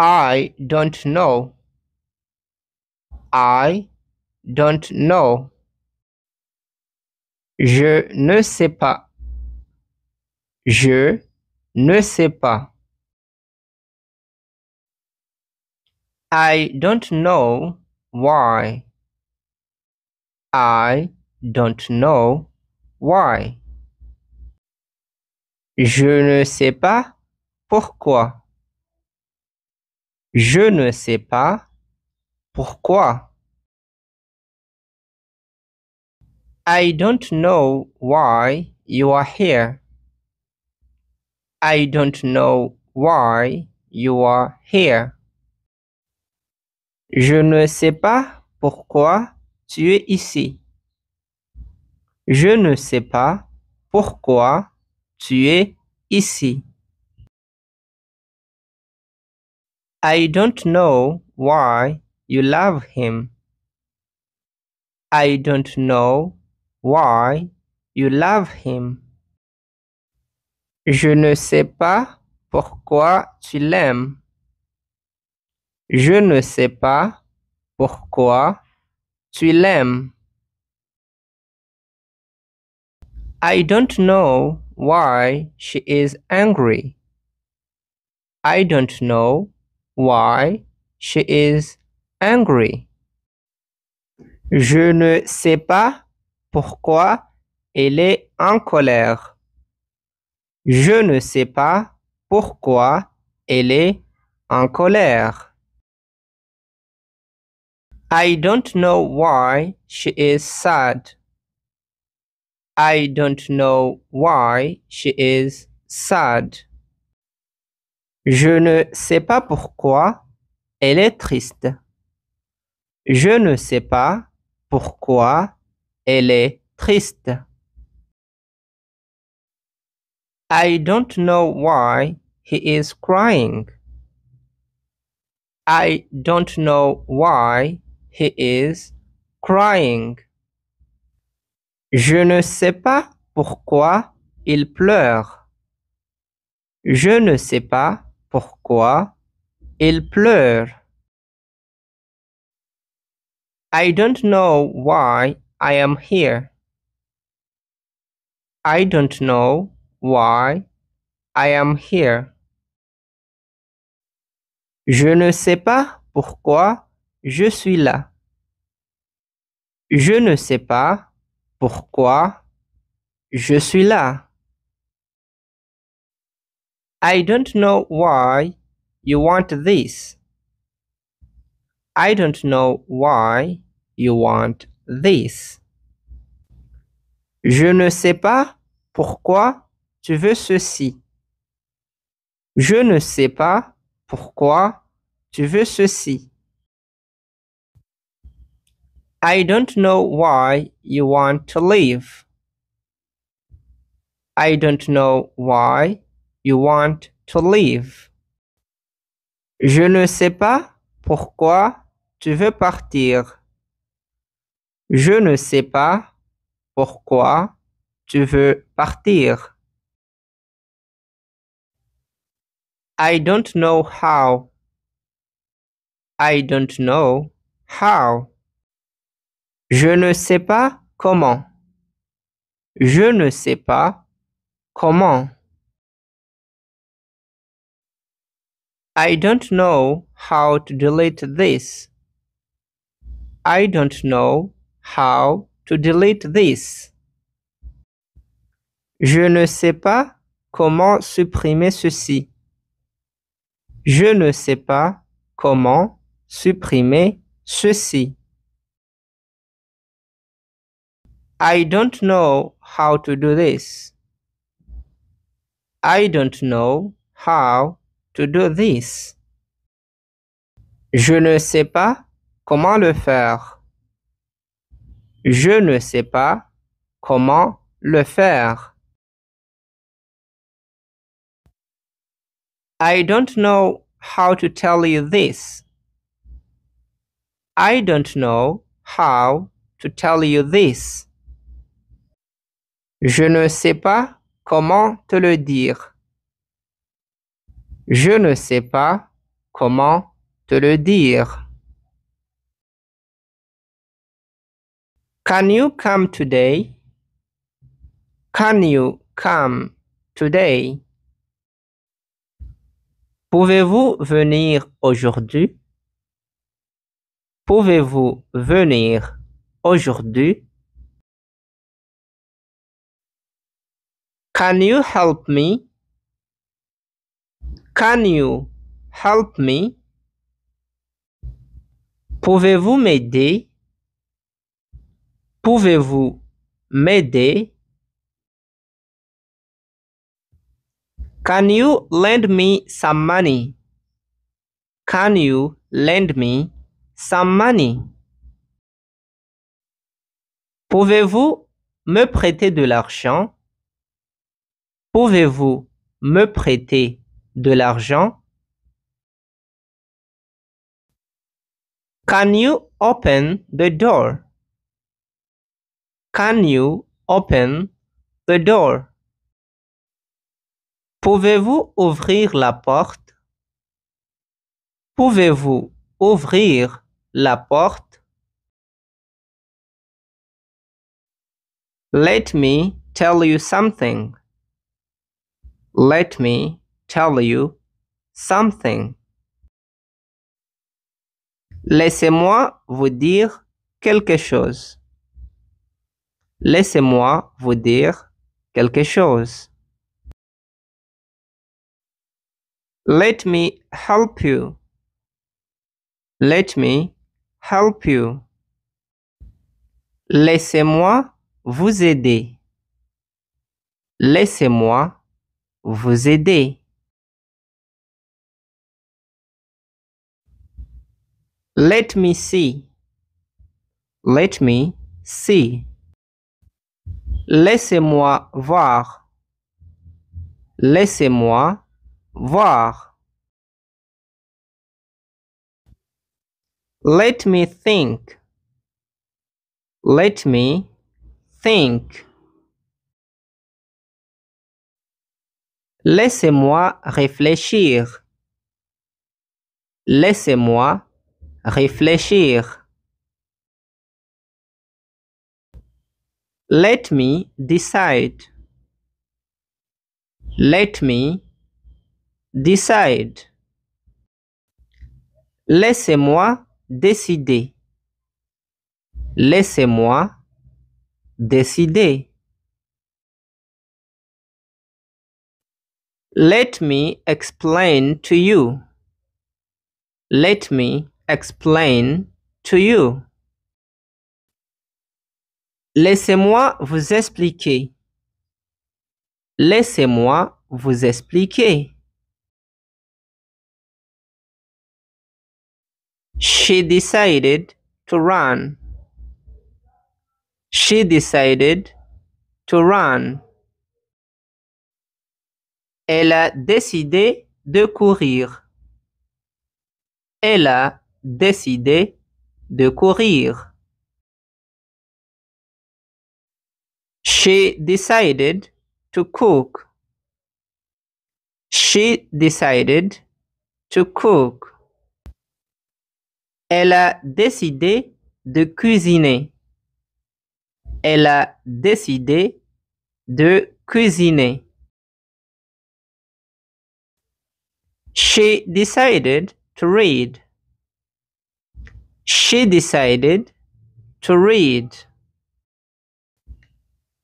I don't know. I don't know. Je ne sais pas. Je ne sais pas. I don't know why. I don't know why. Je ne sais pas pourquoi. Je ne sais pas pourquoi. I don't know why you are here. I don't know why you are here. Je ne sais pas pourquoi tu es ici. Je ne sais pas pourquoi tu es ici. I don't know why you love him. I don't know why you love him. Je ne sais pas pourquoi tu l'aimes. Je ne sais pas pourquoi tu l'aimes. I don't know why she is angry. I don't know why she is angry. Je ne sais pas pourquoi elle est en colère. Je ne sais pas pourquoi elle est en colère. I don't know why she is sad. I don't know why she is sad. Je ne sais pas pourquoi elle est triste. Je ne sais pas pourquoi elle est triste. I don't know why he is crying. I don't know why he is crying. Je ne sais pas pourquoi il pleure. Je ne sais pas pourquoi il pleure. I don't know why I am here. I don't know why I am here. Je ne sais pas pourquoi je suis là. Je ne sais pas pourquoi je suis là. I don't know why you want this. I don't know why you want this. Je ne sais pas pourquoi tu veux ceci. Je ne sais pas pourquoi tu veux ceci. I don't know why you want to leave. I don't know why want to leave. Je ne sais pas pourquoi tu veux partir. Je ne sais pas pourquoi tu veux partir. I don't know how. I don't know how. Je ne sais pas comment. Je ne sais pas comment. I don't know how to delete this. I don't know how to delete this. Je ne sais pas comment supprimer ceci. Je ne sais pas comment supprimer ceci. I don't know how to do this. I don't know how to do this. Je ne sais pas comment le faire. Je ne sais pas comment le faire. I don't know how to tell you this. I don't know how to tell you this. Je ne sais pas comment te le dire. Je ne sais pas comment te le dire. Can you come today? Can you come today? Pouvez-vous venir aujourd'hui? Pouvez-vous venir aujourd'hui? Can you help me? Can you help me? Pouvez-vous m'aider? Pouvez-vous m'aider? Can you lend me some money? Can you lend me some money? Pouvez-vous me prêter de l'argent? Pouvez-vous me prêter de l'argent? Can you open the door? Can you open the door? Pouvez-vous ouvrir la porte? Pouvez-vous ouvrir la porte? Let me tell you something. Let me tell you something. Laissez-moi vous dire quelque chose. Laissez-moi vous dire quelque chose. Let me help you. Let me help you. Laissez-moi vous aider. Laissez-moi vous aider. Let me see. Let me see. Laissez-moi voir. Laissez-moi voir. Let me think. Let me think. Laissez-moi réfléchir. Laissez-moi réfléchir. Let me decide. Let me decide. Laissez-moi décider. Laissez-moi décider. Let me explain to you. Let me explain to you. Laissez-moi vous expliquer. Laissez-moi vous expliquer. She decided to run. She decided to run. Elle a décidé de courir. Elle a décidé de courir. She decided to cook. She decided to cook. Elle a décidé de cuisiner. Elle a décidé de cuisiner. She decided to read. She decided to read.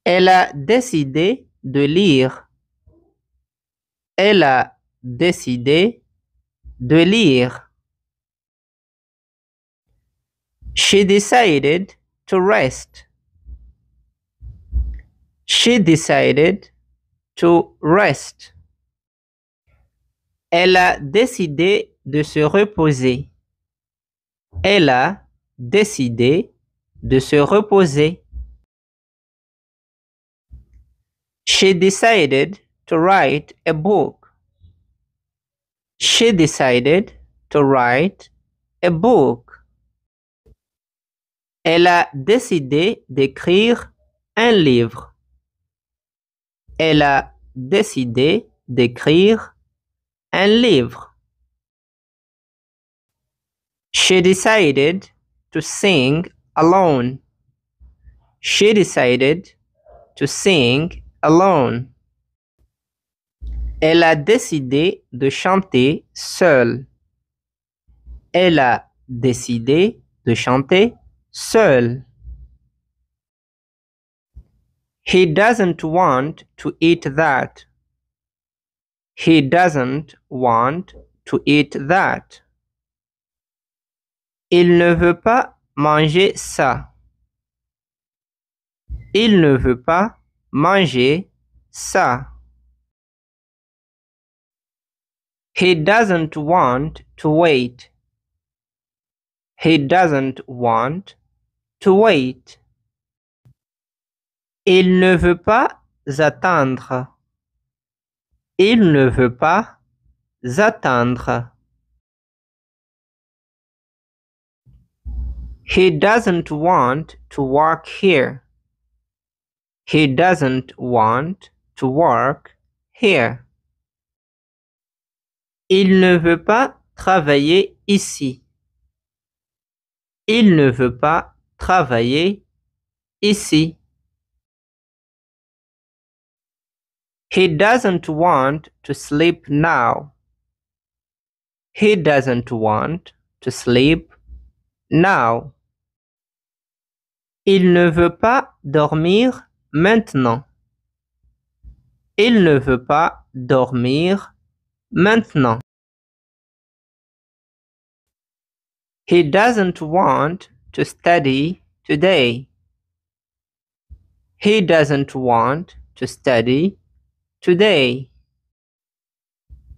Elle a décidé de lire. Elle a décidé de lire. She decided to rest. She decided to rest. Elle a décidé de se reposer. Elle a décidé de se reposer. She decided to write a book. She decided to write a book. Elle a décidé d'écrire un livre. Elle a décidé d'écrire un livre. She decided to sing alone. She decided to sing alone. Elle a décidé de chanter seule. Elle a décidé de chanter seule. He doesn't want to eat that. He doesn't want to eat that. Il ne veut pas manger ça. Il ne veut pas manger ça. He doesn't want to wait. He doesn't want to wait. Il ne veut pas attendre. Il ne veut pas attendre. He doesn't want to work here. He doesn't want to work here. Il ne veut pas travailler ici. Il ne veut pas travailler ici. He doesn't want to sleep now. He doesn't want to sleep now. Il ne veut pas dormir maintenant. Il ne veut pas dormir maintenant. He doesn't want to study today. He doesn't want to study today.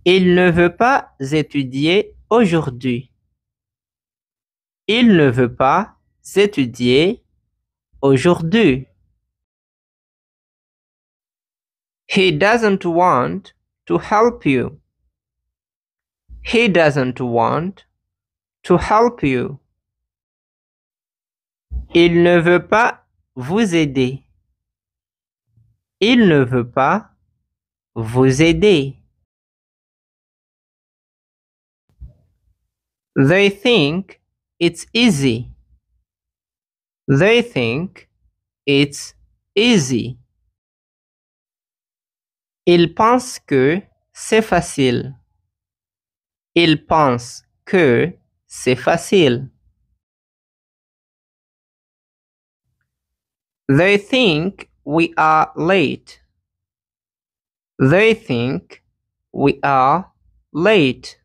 Il ne veut pas étudier aujourd'hui. Il ne veut pas étudier aujourd'hui. He doesn't want to help you. He doesn't want to help you. Il ne veut pas vous aider. Il ne veut pas vous aider. They think it's easy. They think it's easy. Ils pensent que c'est facile. Ils pensent que c'est facile. They think we are late. They think we are late.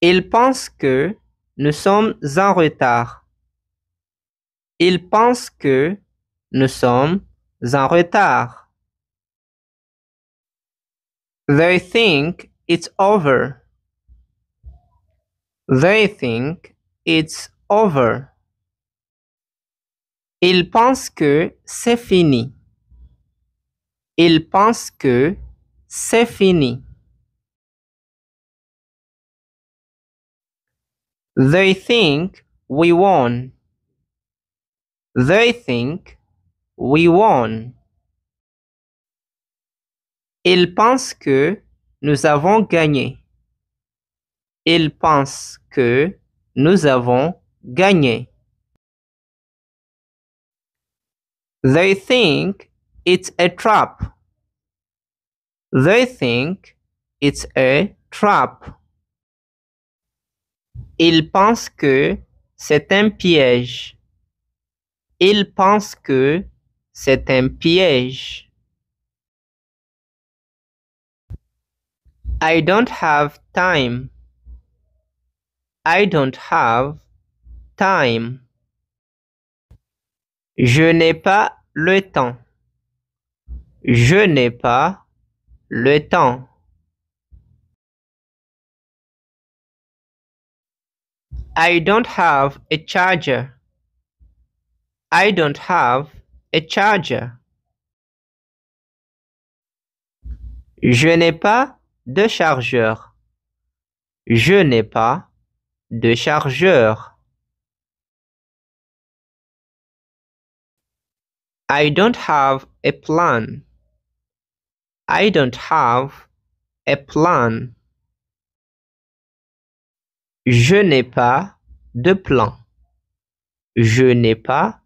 Ils pensent que nous sommes en retard. Ils pensent que nous sommes en retard. They think it's over. They think it's over. Ils pensent que c'est fini. Ils pensent que c'est fini. They think we won. They think we won. Ils pensent que nous avons gagné. Ils pensent que nous avons gagné. They think it's a trap. They think it's a trap. Ils pensent que c'est un piège. Il pense que c'est un piège. I don't have time. I don't have time. Je n'ai pas le temps. Je n'ai pas le temps. I don't have a charger. I don't have a charger. Je n'ai pas de chargeur. Je n'ai pas de chargeur. I don't have a plan. I don't have a plan. Je n'ai pas de plan. Je n'ai pas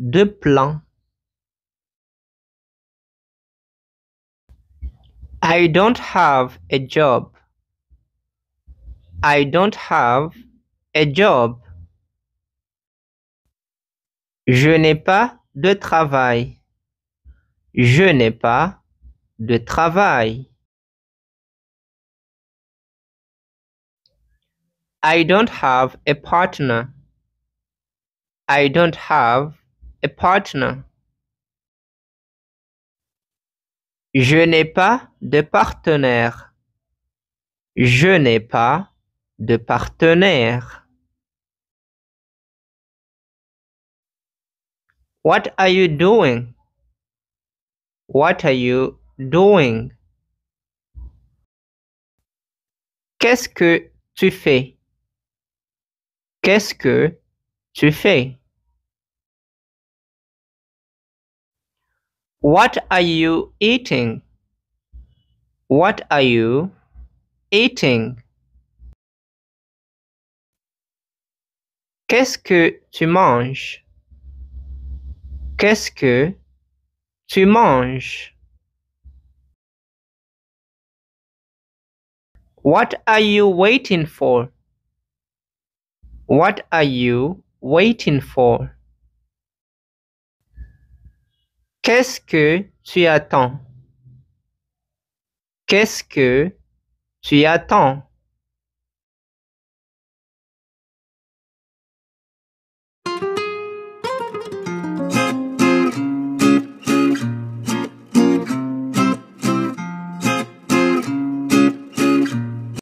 deux plans I don't have a job. I don't have a job. Je n'ai pas de travail. Je n'ai pas de travail. I don't have a partner. I don't have partner. Je n'ai pas de partenaire. Je n'ai pas de partenaire. What are you doing? What are you doing? Qu'est-ce que tu fais? Qu'est-ce que tu fais? What are you eating? What are you eating? Qu'est-ce que tu manges? Qu'est-ce que tu manges? What are you waiting for? What are you waiting for? Qu'est-ce que tu attends? Qu'est-ce que tu attends?